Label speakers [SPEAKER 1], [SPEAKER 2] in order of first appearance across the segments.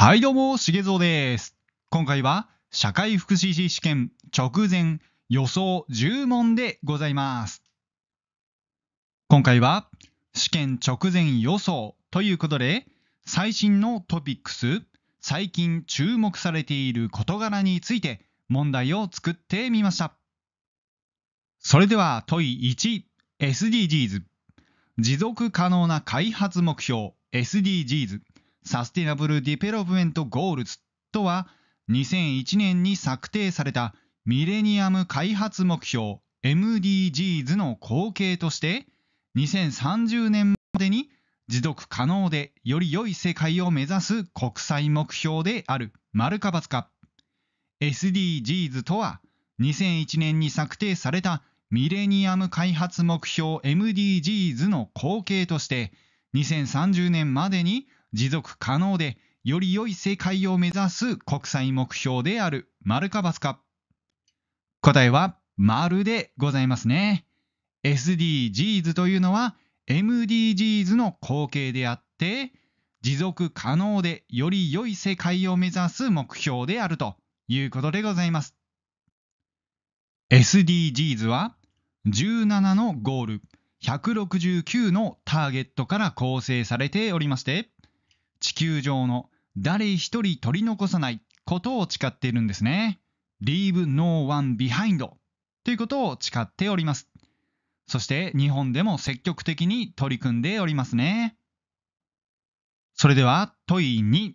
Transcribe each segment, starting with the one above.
[SPEAKER 1] はい、どうも、しげぞうです。今回は、社会福祉士試験直前予想10問でございます。今回は、試験直前予想ということで、最新のトピックス、最近注目されている事柄について問題を作ってみました。それでは、問い1、SDGs。持続可能な開発目標、SDGs。サスティナブル・ディベロブプメント・ゴールズとは、2001年に策定されたミレニアム開発目標 MDGs の後継として、2030年までに持続可能でより良い世界を目指す国際目標である、丸か×か。SDGs とは、2001年に策定されたミレニアム開発目標 MDGs の後継として、2030年までに持続可能で、より良い世界を目指す国際目標である、丸か×か。答えは、丸でございますね。SDGs というのは、MDGs の後継であって、持続可能でより良い世界を目指す目標であるということでございます。SDGs は17のゴール、169のターゲットから構成されておりまして、地球上の誰一人取り残さないことを誓っているんですね。Leave no one behind ということを誓っております。そして日本でも積極的に取り組んでおりますね。それでは問い2。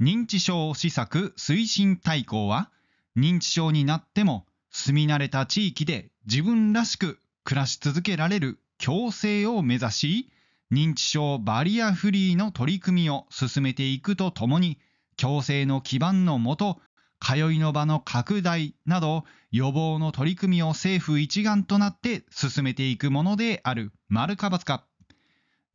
[SPEAKER 1] 認知症施策推進大綱は認知症になっても住み慣れた地域で自分らしく暮らし続けられる共生を目指し認知症バリアフリーの取り組みを進めていくとともに、共生の基盤のもと、通いの場の拡大など予防の取り組みを政府一丸となって進めていくものである丸か×か。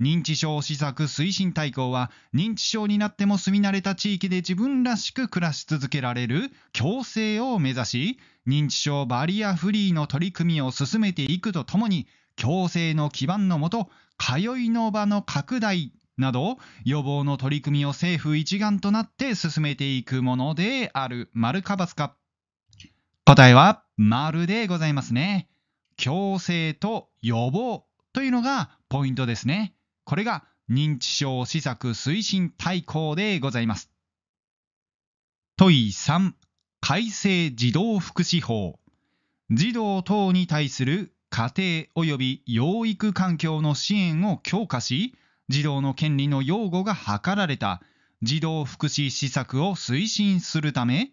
[SPEAKER 1] 認知症施策推進大綱は認知症になっても住み慣れた地域で自分らしく暮らし続けられる共生を目指し認知症バリアフリーの取り組みを進めていくとともに共生の基盤のもと通いの場の拡大など予防の取り組みを政府一丸となって進めていくものである丸か×か答えは丸でございますね強制と予防というのがポイントですねこれが認知症施策推進大綱でございます問い3改正児童福祉法児童等に対する家庭及び養育環境の支援を強化し、児童の権利の擁護が図られた児童福祉施策を推進するため、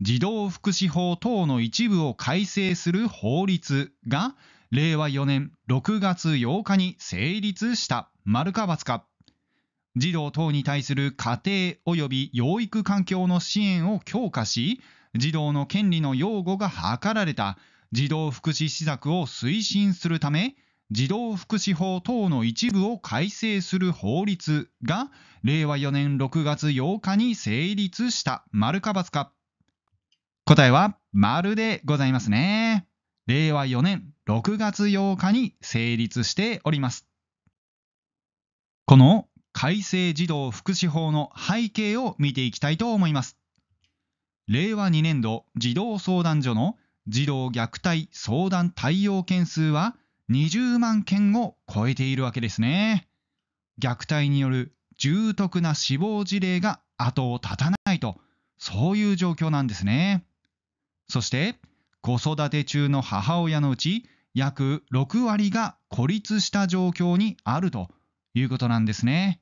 [SPEAKER 1] 児童福祉法等の一部を改正する法律が令和4年6月8日に成立した。丸か×か。児童等に対する家庭及び養育環境の支援を強化し、児童の権利の擁護が図られた児童福祉施策を推進するため、児童福祉法等の一部を改正する法律が令和4年6月8日に成立した。丸か×か。答えは丸でございますね。令和4年6月8日に成立しております。この改正児童福祉法の背景を見ていきたいと思います。令和2年度児童相談所の児童虐待相談対応件数は20万件を超えているわけですね。虐待による重篤な死亡事例が後を絶たないと、そういう状況なんですね。そして、子育て中の母親のうち、約6割が孤立した状況にあるということなんですね。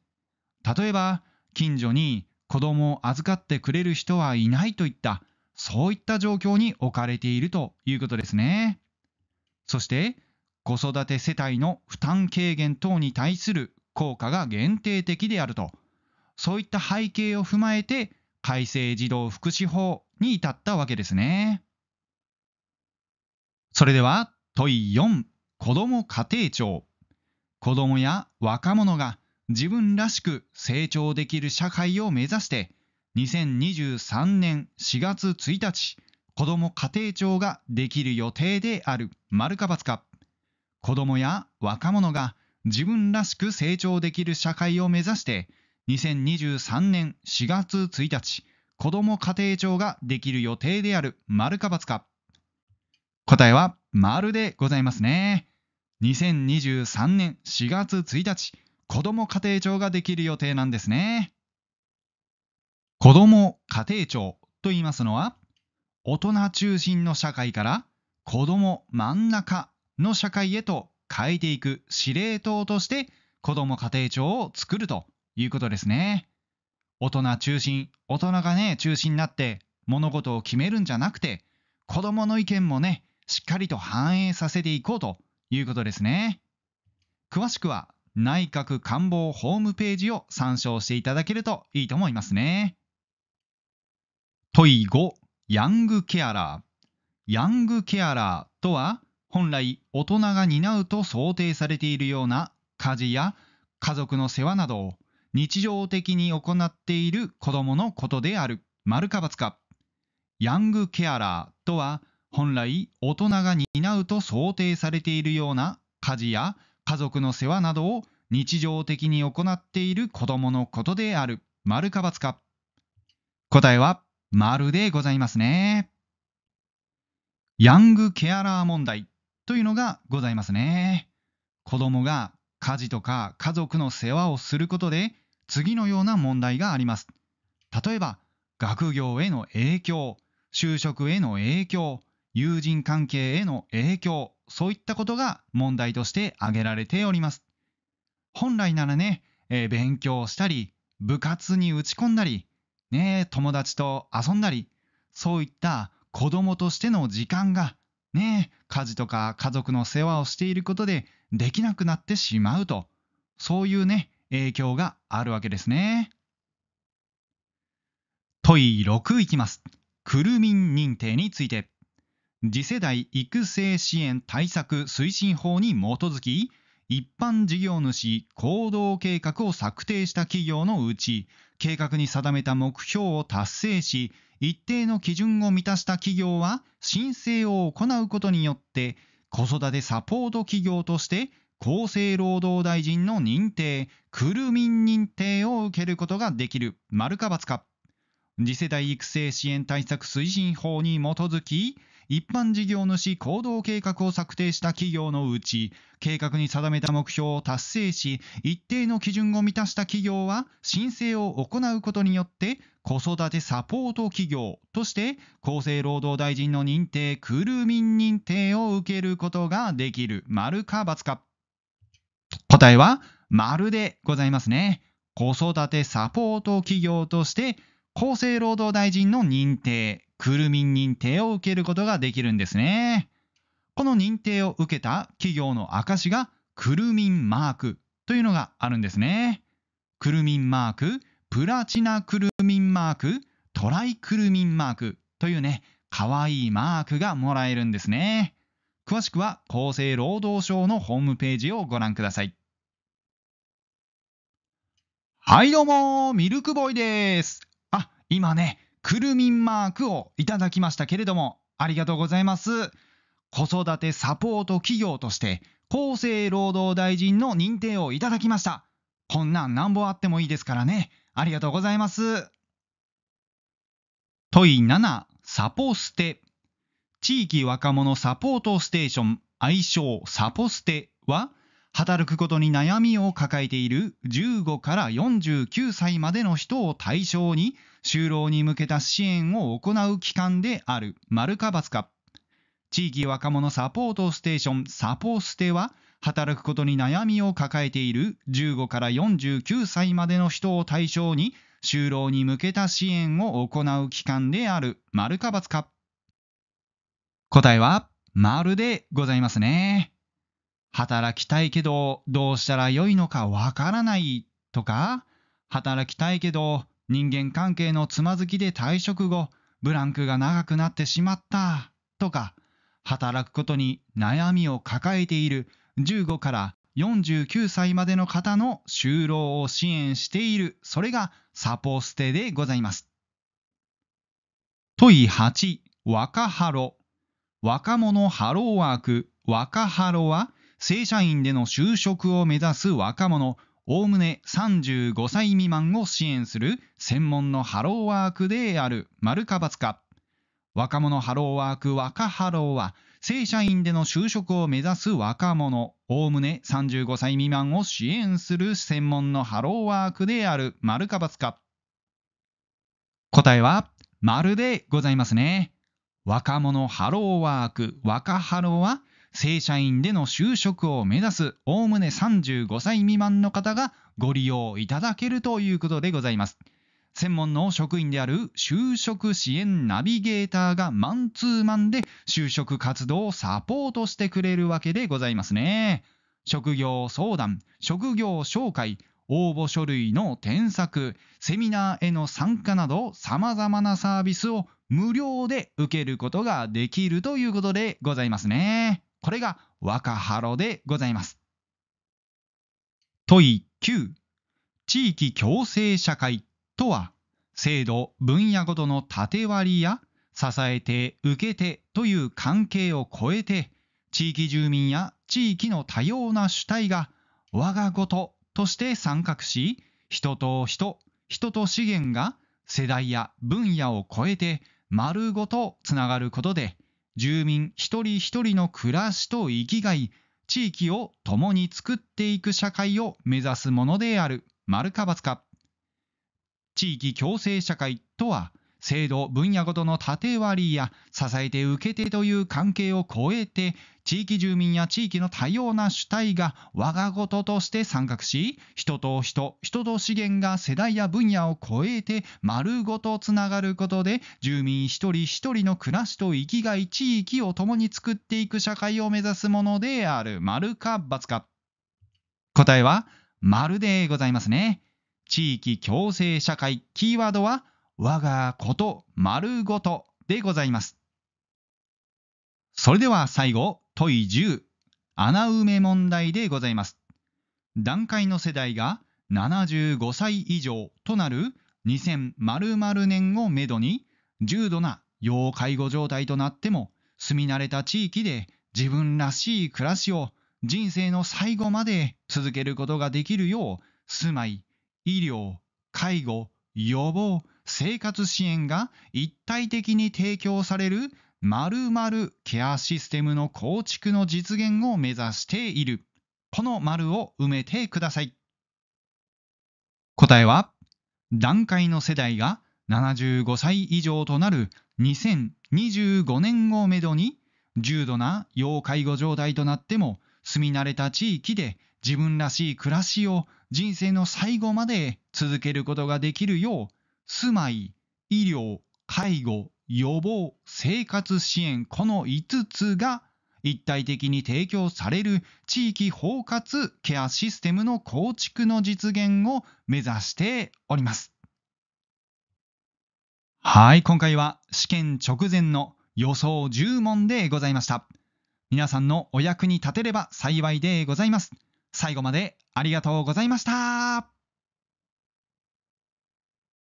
[SPEAKER 1] 例えば、近所に子供を預かってくれる人はいないといったそういった状況に置かれているということですね。そして、子育て世帯の負担軽減等に対する効果が限定的であると、そういった背景を踏まえて、改正児童福祉法に至ったわけですね。それでは問い4、子ども家庭庁。子どもや若者が自分らしく成長できる社会を目指して、2023年4月1日、子ども家庭庁ができる予定である丸か×か。子どもや若者が自分らしく成長できる社会を目指して、2023年4月1日、子ども家庭庁ができる予定である丸か×か。答えは丸でございますね。2023年4月1日、子ども家庭庁ができる予定なんですね。子ども家庭庁と言いますのは、大人中心の社会から子ども真ん中の社会へと変えていく司令塔として子ども家庭庁を作るということですね。大人中心、大人がね、中心になって物事を決めるんじゃなくて、子どもの意見もね、しっかりと反映させていこうということですね。詳しくは内閣官房ホームページを参照していただけるといいと思いますね。問い5、ヤングケアラー。ヤングケアラーとは、本来大人が担うと想定されているような家事や家族の世話などを日常的に行っている子供のことである。丸か×か。ヤングケアラーとは、本来大人が担うと想定されているような家事や家族の世話などを日常的に行っている子供のことである。丸か×か。答えは、丸でございますね。ヤングケアラー問題というのがございますね。子供が家事とか家族の世話をすることで次のような問題があります。例えば、学業への影響、就職への影響、友人関係への影響、そういったことが問題として挙げられております。本来ならね、えー、勉強したり、部活に打ち込んだり、ね、友達と遊んだり、そういった子供としての時間が、ね、家事とか家族の世話をしていることでできなくなってしまうと、そういうね、影響があるわけですね。問い6いきます。くるみん認定について。次世代育成支援対策推進法に基づき、一般事業主行動計画を策定した企業のうち、計画に定めた目標を達成し、一定の基準を満たした企業は申請を行うことによって、子育てサポート企業として厚生労働大臣の認定、くるみん認定を受けることができる、丸か×か。次世代育成支援対策推進法に基づき、一般事業主行動計画を策定した企業のうち、計画に定めた目標を達成し、一定の基準を満たした企業は、申請を行うことによって、子育てサポート企業として、厚生労働大臣の認定、くるみン認定を受けることができる。丸か×か。答えは、丸でございますね。子育てサポート企業として、厚生労働大臣の認定、くるみん認定を受けることができるんですね。この認定を受けた企業の証が、くるみんマークというのがあるんですね。くるみんマーク、プラチナくるみんマーク、トライくるみんマークというね、かわいいマークがもらえるんですね。詳しくは厚生労働省のホームページをご覧ください。はいどうも、ミルクボーイです。今ね、くるみんマークをいただきましたけれども、ありがとうございます。子育てサポート企業として、厚生労働大臣の認定をいただきました。こんなんなんぼあってもいいですからね。ありがとうございます。問い7、サポステ。地域若者サポートステーション、愛称サポステは、働くことに悩みを抱えている15から49歳までの人を対象に、就労に向けた支援を行う機関である丸か×か。地域若者サポートステーションサポステは、働くことに悩みを抱えている15から49歳までの人を対象に、就労に向けた支援を行う機関である丸か×か。答えは、丸でございますね。働きたいけどどうしたらよいのかわからないとか、働きたいけど人間関係のつまずきで退職後、ブランクが長くなってしまった、とか、働くことに悩みを抱えている15から49歳までの方の就労を支援している、それがサポステでございます。問い8、若ハロ。若者ハローワーク、若ハロは、正社員での就職を目指す若者おおむね35歳未満を支援する専門のハローワークである丸か×か。若者ハローワーク若ハローは、正社員での就職を目指す若者、おおむね35歳未満を支援する専門のハローワークである丸か×か。答えは、丸でございますね。若者ハローワーク若ハローは、正社員での就職を目指す、おおむね35歳未満の方がご利用いただけるということでございます。専門の職員である就職支援ナビゲーターがマンツーマンで就職活動をサポートしてくれるわけでございますね。職業相談、職業紹介、応募書類の添削、セミナーへの参加など様々なサービスを無料で受けることができるということでございますね。これが若ハロでございます。問い9地域共生社会とは制度分野ごとの縦割りや支えて受けてという関係を超えて地域住民や地域の多様な主体が我が事として参画し人と人人と資源が世代や分野を超えて丸ごとつながることで住民一人一人の暮らしと生きがい、地域を共に作っていく社会を目指すものである、丸か×か。地域共生社会とは、制度、分野ごとの縦割りや支えて受け手という関係を超えて、地域住民や地域の多様な主体が我が事として参画し、人と人、人と資源が世代や分野を超えて丸ごとつながることで、住民一人一人の暮らしと生きがい、地域を共に作っていく社会を目指すものである。丸か×か。答えは、丸でございますね。地域共生社会、キーワードは、我がこと丸ごとでございます。それでは最後、問い10、穴埋め問題でございます。段階の世代が75歳以上となる2000年をめどに、重度な要介護状態となっても、住み慣れた地域で自分らしい暮らしを人生の最後まで続けることができるよう、住まい、医療、介護、予防、生活支援が一体的に提供される〇〇ケアシステムの構築の実現を目指している。この丸を埋めてください。答えは、段階の世代が75歳以上となる2025年をめどに、重度な要介護状態となっても、住み慣れた地域で自分らしい暮らしを人生の最後まで続けることができるよう住まい、医療、介護、予防、生活支援、この5つが一体的に提供される地域包括ケアシステムの構築の実現を目指しております。はい、今回は試験直前の予想10問でございました。皆さんのお役に立てれば幸いでございます。最後までありがとうございました。